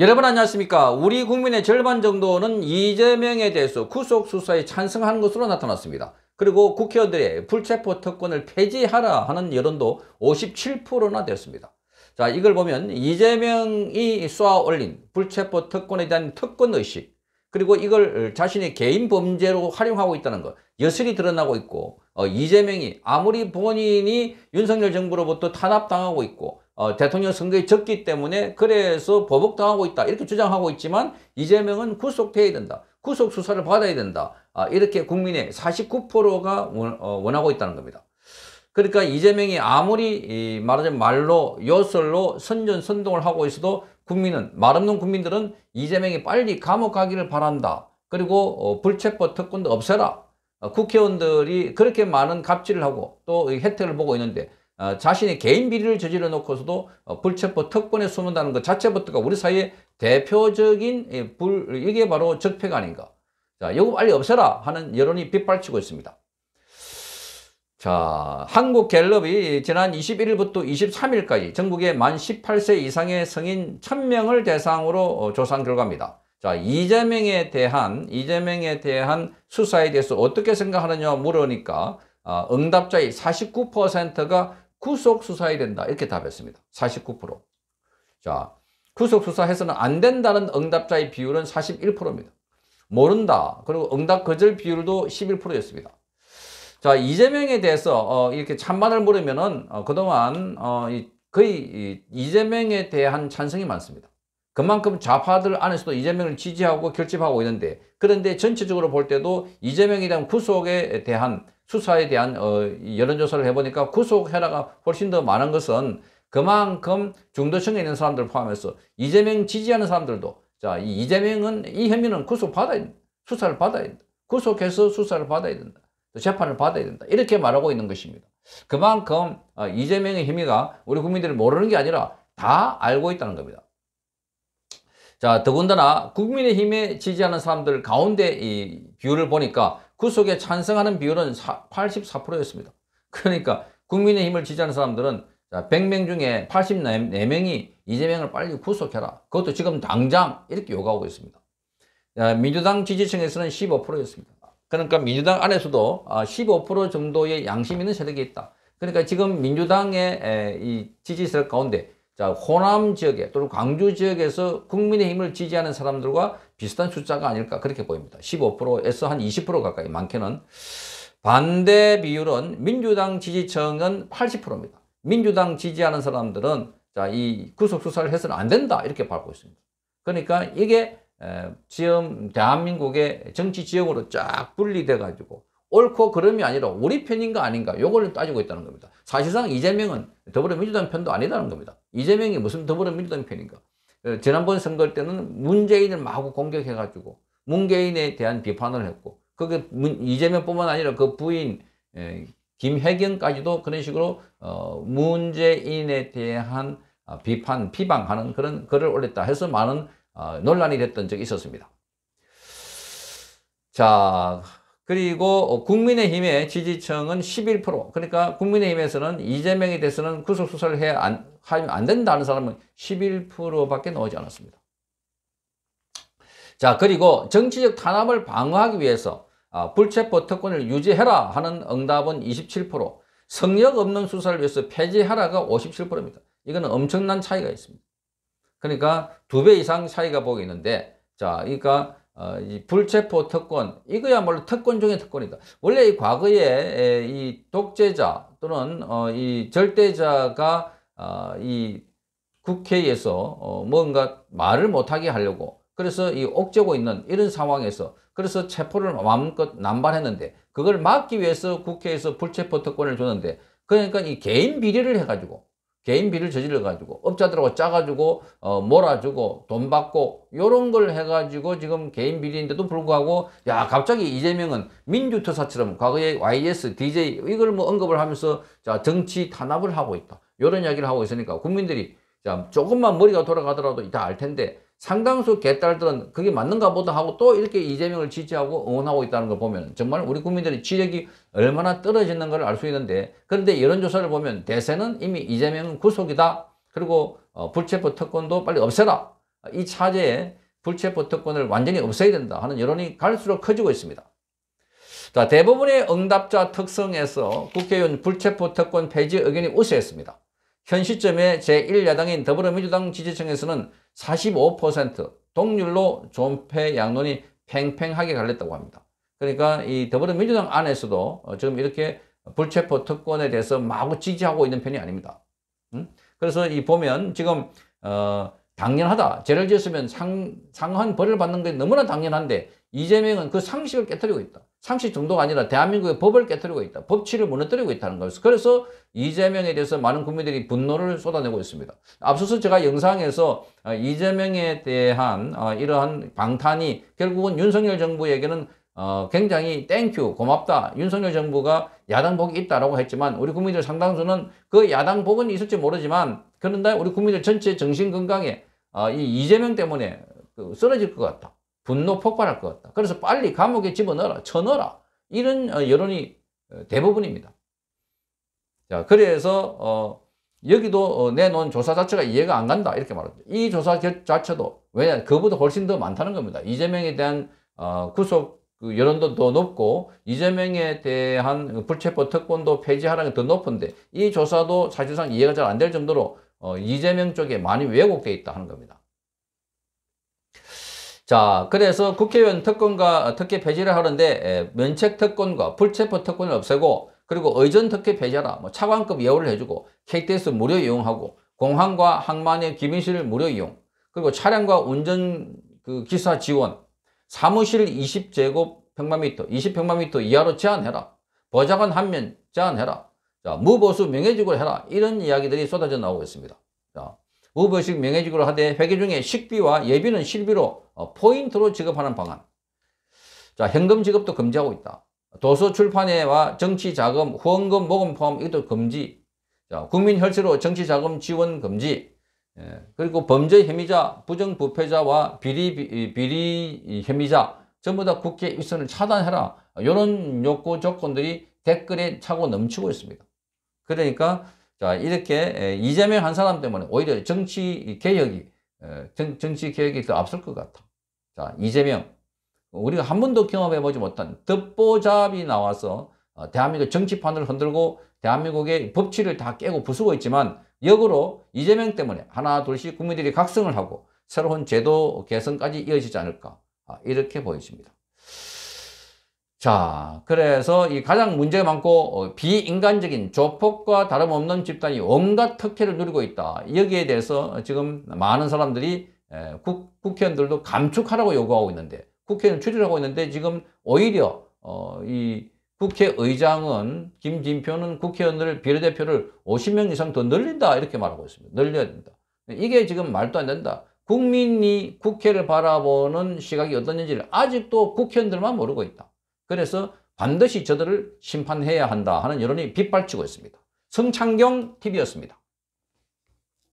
여러분 안녕하십니까 우리 국민의 절반 정도는 이재명에 대해서 구속수사에 찬성하는 것으로 나타났습니다 그리고 국회의원들의 불체포 특권을 폐지하라 하는 여론도 57%나 되었습니다자 이걸 보면 이재명이 쏘아올린 불체포 특권에 대한 특권의식 그리고 이걸 자신의 개인 범죄로 활용하고 있다는 것 여실히 드러나고 있고 어, 이재명이 아무리 본인이 윤석열 정부로부터 탄압당하고 있고 어, 대통령 선거에 졌기 때문에 그래서 보복당하고 있다 이렇게 주장하고 있지만 이재명은 구속돼야 된다. 구속 수사를 받아야 된다. 아, 이렇게 국민의 49%가 원, 어, 원하고 있다는 겁니다. 그러니까 이재명이 아무리 말하자면 말로 요설로 선전선동을 하고 있어도 국민은 말없는 국민들은 이재명이 빨리 감옥 가기를 바란다. 그리고 어, 불체포 특권도 없애라. 어, 국회의원들이 그렇게 많은 갑질을 하고 또 혜택을 보고 있는데 어, 자신의 개인 비리를 저질러 놓고서도 어, 불체포 특권에 숨는다는 것 자체부터가 우리 사회의 대표적인 예, 불, 이게 바로 적폐가 아닌가. 자, 이거 빨리 없애라 하는 여론이 빗발치고 있습니다. 자, 한국갤럽이 지난 21일부터 23일까지 전국의 만 18세 이상의 성인 1000명을 대상으로 어, 조사한 결과입니다. 자, 이재명에 대한, 이재명에 대한 수사에 대해서 어떻게 생각하느냐 물으니까 어, 응답자의 49%가 구속 수사해야 된다. 이렇게 답했습니다. 49%. 자, 구속 수사해서는 안 된다는 응답자의 비율은 41%입니다. 모른다. 그리고 응답 거절 비율도 11%였습니다. 자, 이재명에 대해서 어, 이렇게 찬반을 물으면은 어, 그동안 어, 이, 거의 이, 재명에 대한 찬성이 많습니다. 그만큼 좌파들 안에서도 이재명을 지지하고 결집하고 있는데 그런데 전체적으로 볼 때도 이재명에 대한 구속에 대한 수사에 대한 어, 여론조사를 해보니까 구속 해화가 훨씬 더 많은 것은 그만큼 중도층에 있는 사람들 포함해서 이재명 지지하는 사람들도 자, 이재명은이 혐의는 구속 받아야 된다. 수사를 받아야 된다. 구속해서 수사를 받아야 된다. 재판을 받아야 된다. 이렇게 말하고 있는 것입니다. 그만큼 어, 이재명의 혐의가 우리 국민들이 모르는 게 아니라 다 알고 있다는 겁니다. 자, 더군다나 국민의힘에 지지하는 사람들 가운데 이 비율을 보니까 구 그 속에 찬성하는 비율은 84%였습니다. 그러니까 국민의힘을 지지하는 사람들은 100명 중에 84명이 이재명을 빨리 구속해라. 그것도 지금 당장 이렇게 요구하고 있습니다. 민주당 지지층에서는 15%였습니다. 그러니까 민주당 안에서도 15% 아, 정도의 양심 있는 세력이 있다. 그러니까 지금 민주당의 지지세력 가운데 자, 호남 지역에 또는 광주 지역에서 국민의힘을 지지하는 사람들과 비슷한 숫자가 아닐까 그렇게 보입니다. 15%에서 한 20% 가까이 많게는 반대 비율은 민주당 지지층은 80%입니다. 민주당 지지하는 사람들은 자, 이 구속 수사를 해서는 안 된다 이렇게 밟고 있습니다. 그러니까 이게 지금 대한민국의 정치 지역으로쫙 분리돼 가지고 옳고 그름이 아니라 우리 편인가 아닌가 요걸 따지고 있다는 겁니다. 사실상 이재명은 더불어민주당 편도 아니라는 겁니다. 이재명이 무슨 더불어민주당 편인가. 어, 지난번 선거 때는 문재인을 마구 공격해가지고 문재인에 대한 비판을 했고 그게 문, 이재명뿐만 아니라 그 부인 김혜경까지도 그런 식으로 어, 문재인에 대한 아, 비판, 피방하는 그런 글을 올렸다 해서 많은 아, 논란이 됐던 적이 있었습니다. 자, 그리고 국민의힘의 지지층은 11% 그러니까 국민의힘에서는 이재명에 대해서는 구속수사를 해야 안, 하면 안 된다는 사람은 11%밖에 나오지 않았습니다. 자 그리고 정치적 탄압을 방어하기 위해서 아, 불체포 특권을 유지해라 하는 응답은 27% 성역 없는 수사를 위해서 폐지하라가 57%입니다. 이거는 엄청난 차이가 있습니다. 그러니까 두 배 이상 차이가 보이는데 자 그러니까 어, 이 불체포 특권 이거야말로 특권 중의 특권이다. 원래 이 과거에 이 독재자 또는 어, 이 절대자가 어, 이 국회에서 어, 뭔가 말을 못하게 하려고 그래서 이 옥죄고 있는 이런 상황에서 그래서 체포를 마음껏 남발했는데 그걸 막기 위해서 국회에서 불체포 특권을 주는데 그러니까 이 개인 비리를 해가지고 개인비를 저질러 가지고 업자들하고 짜가지고 어, 몰아주고 돈 받고 요런 걸 해가지고 지금 개인 비리인데도 불구하고 야 갑자기 이재명은 민주투사처럼 과거에 YS, DJ 이걸 뭐 언급을 하면서 자 정치 탄압을 하고 있다 요런 이야기를 하고 있으니까 국민들이 자 조금만 머리가 돌아가더라도 다 알 텐데 상당수 개딸들은 그게 맞는가 보다 하고 또 이렇게 이재명을 지지하고 응원하고 있다는 걸 보면 정말 우리 국민들의 지력이 얼마나 떨어지는걸 알 수 있는데 그런데 여론조사를 보면 대세는 이미 이재명은 구속이다. 그리고 어, 불체포 특권도 빨리 없애라. 이 차제에 불체포 특권을 완전히 없애야 된다 하는 여론이 갈수록 커지고 있습니다. 자, 대부분의 응답자 특성에서 국회의원 불체포 특권 폐지 의견이 우세했습니다. 현 시점에 제1야당인 더불어민주당 지지층에서는 45% 동률로 존폐 양론이 팽팽하게 갈렸다고 합니다. 그러니까 이 더불어민주당 안에서도 어, 지금 이렇게 불체포 특권에 대해서 마구 지지하고 있는 편이 아닙니다. 응? 음? 그래서 이 보면 지금 어 당연하다. 죄를 지었으면 상, 상한 벌을 받는 게 너무나 당연한데 이재명은 그 상식을 깨뜨리고 있다. 상식 정도가 아니라 대한민국의 법을 깨뜨리고 있다. 법치를 무너뜨리고 있다는 거입니 그래서 이재명에 대해서 많은 국민들이 분노를 쏟아내고 있습니다. 앞서서 제가 영상에서 아, 이재명에 대한 아, 이러한 방탄이 결국은 윤석열 정부에게는 어, 굉장히 땡큐 고맙다 윤석열 정부가 야당복이 있다라고 했지만 우리 국민들 상당수는 그 야당복은 있을지 모르지만 그런데 우리 국민들 전체 정신건강에 아, 이 이재명 때문에 그 쓰러질 것 같다 분노 폭발할 것 같다. 그래서 빨리 감옥에 집어넣어라, 쳐넣어라. 이런 어, 여론이 어, 대부분입니다. 자, 그래서 어, 여기도 어, 내놓은 조사 자체가 이해가 안 간다 이렇게 말합니다. 이 조사 자체도 왜냐 하면 그보다 훨씬 더 많다는 겁니다. 이재명에 대한 어, 구속 그 여론도 더 높고 이재명에 대한 그 불체포 특권도 폐지하라는 게 더 높은데 이 조사도 사실상 이해가 잘 안 될 정도로 어, 이재명 쪽에 많이 왜곡되어 있다 하는 겁니다. 자 그래서 국회의원 특권과 어, 특혜 폐지를 하는데 면책 특권과 불체포 특권을 없애고 그리고 의전 특혜 폐지하라 뭐 차관급 예우를 해주고 KTX 무료 이용하고 공항과 항만의 기민실 무료 이용 그리고 차량과 운전 그 기사 지원 사무실 20제곱 평방미터 20평방미터 이하로 제한해라 보좌관 한 명 제한해라 자, 무보수 명예직을 해라 이런 이야기들이 쏟아져 나오고 있습니다 자, 의부식 명예직으로 하되 회계 중에 식비와 예비는 실비로 어, 포인트로 지급하는 방안. 자, 현금 지급도 금지하고 있다. 도서 출판회와 정치 자금, 후원금 모금 포함 이것도 금지. 자, 국민 혈세로 정치 자금 지원 금지. 예, 그리고 범죄 혐의자, 부정부패자와 비리, 비, 리 혐의자 전부 다 국회 입선을 차단해라. 이런 욕구 조건들이 댓글에 차고 넘치고 있습니다. 그러니까 자, 이렇게 이재명 한 사람 때문에 오히려 정치 개혁이, 정, 치 개혁이 더 앞설 것 같아. 자, 이재명. 우리가 한 번도 경험해보지 못한 득보잡이 나와서 어, 대한민국 정치판을 흔들고 대한민국의 법치를 다 깨고 부수고 있지만 역으로 이재명 때문에 하나 둘씩 국민들이 각성을 하고 새로운 제도 개선까지 이어지지 않을까 아, 이렇게 보여집니다. 자, 그래서 이 가장 문제가 많고 어, 비인간적인 조폭과 다름없는 집단이 온갖 특혜를 누리고 있다. 여기에 대해서 지금 많은 사람들이 국, 국회의원들도 감축하라고 요구하고 있는데 국회의원 추진하고 있는데 지금 오히려 어, 이 국회의장은 김진표는 국회의원들 비례대표를 50명 이상 더 늘린다 이렇게 말하고 있습니다. 늘려야 된다. 이게 지금 말도 안 된다. 국민이 국회를 바라보는 시각이 어떤지를 아직도 국회의원들만 모르고 있다. 그래서 반드시 저들을 심판해야 한다 하는 여론이 빗발치고 있습니다. 성창경 TV였습니다.